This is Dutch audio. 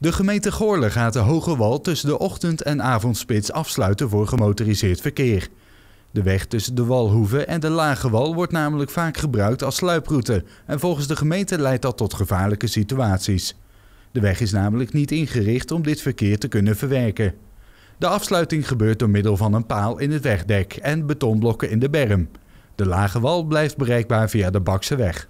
De gemeente Goorle gaat de Hoge Wal tussen de ochtend- en avondspits afsluiten voor gemotoriseerd verkeer. De weg tussen de Walhoeve en de Lage Wal wordt namelijk vaak gebruikt als sluiproute en volgens de gemeente leidt dat tot gevaarlijke situaties. De weg is namelijk niet ingericht om dit verkeer te kunnen verwerken. De afsluiting gebeurt door middel van een paal in het wegdek en betonblokken in de berm. De Lage Wal blijft bereikbaar via de Bakseweg.